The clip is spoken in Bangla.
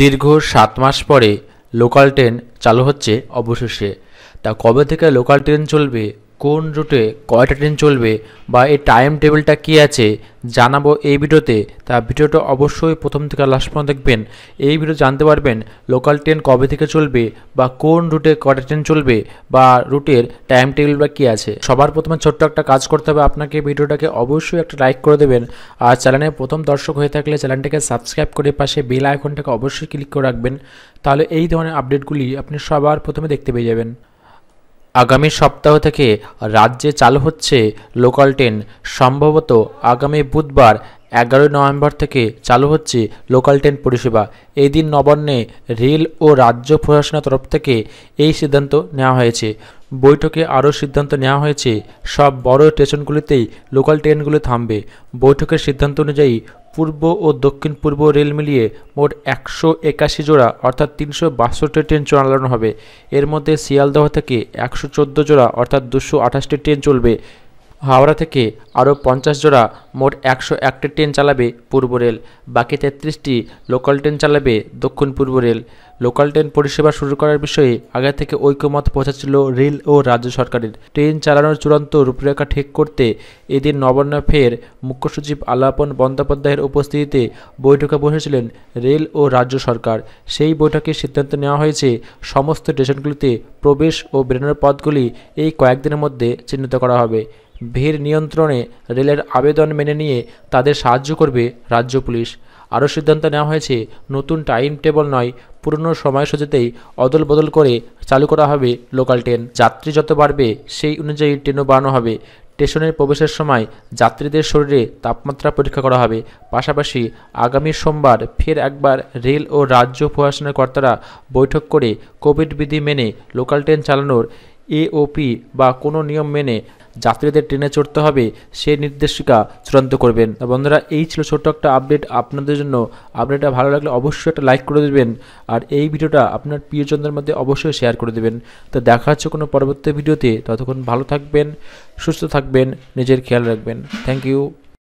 দীর্ঘ সাত মাস পরে লোকাল ট্রেন চালু হচ্ছে অবশেষে তা কবে থেকে লোকাল ট্রেন চলবে কোন রুটে কয়টা ট্রেন চলবে বা এর টাইম টেবিলটা কী আছে জানাবো এই ভিডিওতে তা ভিডিওটা অবশ্যই প্রথম থেকে লাস্ট পর্যন্ত দেখবেন এই ভিডিও জানতে পারবেন লোকাল ট্রেন কবে থেকে চলবে বা কোন রুটে কটা ট্রেন চলবে বা রুটের টাইম টেবিল বা কী আছে সবার প্রথমে ছোট্ট একটা কাজ করতে হবে আপনাকে ভিডিওটাকে অবশ্যই একটা লাইক করে দেবেন আর চ্যানেলে প্রথম দর্শক হয়ে থাকলে চ্যানেলটাকে সাবস্ক্রাইব করে পাশে বেল আইকনটাকে অবশ্যই ক্লিক করে রাখবেন তাহলে এই ধরনের আপডেটগুলি আপনি সবার প্রথমে দেখতে পেয়ে যাবেন আগামী সপ্তাহ থেকে রাজ্যে চালু হচ্ছে লোকাল ট্রেন সম্ভবত আগামী বুধবার এগারোই নভেম্বর থেকে চালু হচ্ছে লোকাল ট্রেন পরিষেবা এই দিন নবান্নে রেল ও রাজ্য প্রশাসনের তরফ থেকে এই সিদ্ধান্ত নেওয়া হয়েছে বৈঠকে আরও সিদ্ধান্ত নেওয়া হয়েছে সব বড় স্টেশনগুলিতেই লোকাল ট্রেনগুলি থামবে বৈঠকের সিদ্ধান্ত অনুযায়ী পূর্ব ও দক্ষিণ পূর্ব রেল মিলিয়ে মোট একশো একাশি জোড়া অর্থাৎ তিনশো বাষট্টি ট্রেন চালানো হবে এর মধ্যে শিয়ালদহ থেকে একশো চোদ্দো জোড়া অর্থাৎ দুশো আঠাশটি ট্রেন চলবে হাওড়া থেকে আরও পঞ্চাশ জোড়া মোট একশো একটি ট্রেন চালাবে পূর্ব রেল বাকি তেত্রিশটি লোকাল ট্রেন চালাবে দক্ষিণ পূর্ব রেল লোকাল ট্রেন পরিষেবা শুরু করার বিষয়ে আগে থেকে ঐক্যমত পৌঁছাচ্ছিল রেল ও রাজ্য সরকারের ট্রেন চালানোর চূড়ান্ত রূপরেখা ঠিক করতে এদিন নবান্ন ফের মুখ্য সচিব আলাপন বন্দ্যোপাধ্যায়ের উপস্থিতিতে বৈঠকে বসেছিলেন রেল ও রাজ্য সরকার সেই বৈঠকে সিদ্ধান্ত নেওয়া হয়েছে সমস্ত স্টেশনগুলিতে প্রবেশ ও বেরোনোর পথগুলি এই কয়েকদিনের মধ্যে চিহ্নিত করা হবে ভিড় নিয়ন্ত্রণে রেলের আবেদন মেনে নিয়ে তাদের সাহায্য করবে রাজ্য পুলিশ আরও সিদ্ধান্ত নেওয়া হয়েছে নতুন টাইম টেবল নয় পুরনো সময়সূচিতেই অদল বদল করে চালু করা হবে লোকাল ট্রেন যাত্রী যত বাড়বে সেই অনুযায়ী ট্রেনও বাড়ানো হবে স্টেশনের প্রবেশের সময় যাত্রীদের শরীরে তাপমাত্রা পরীক্ষা করা হবে পাশাপাশি আগামী সোমবার ফের একবার রেল ও রাজ্য প্রশাসনের কর্তারা বৈঠক করে কোভিড বিধি মেনে লোকাল ট্রেন চালানোর এওপি বা কোনো নিয়ম মেনে যাত্রীদের ট্রেনে চড়তে হবে সে নির্দেশিকা চূড়ান্ত করবেন বন্ধুরা এই ছিল ছোট্ট একটা আপডেট আপনাদের জন্য আপডেটটা ভালো লাগলে অবশ্যই একটা লাইক করে দেবেন আর এই ভিডিওটা আপনার প্রিয়জনদের মধ্যে অবশ্যই শেয়ার করে দেবেন তো দেখা হচ্ছে কোনো পরবর্তী ভিডিওতে ততক্ষণ ভালো থাকবেন সুস্থ থাকবেন নিজের খেয়াল রাখবেন থ্যাংক ইউ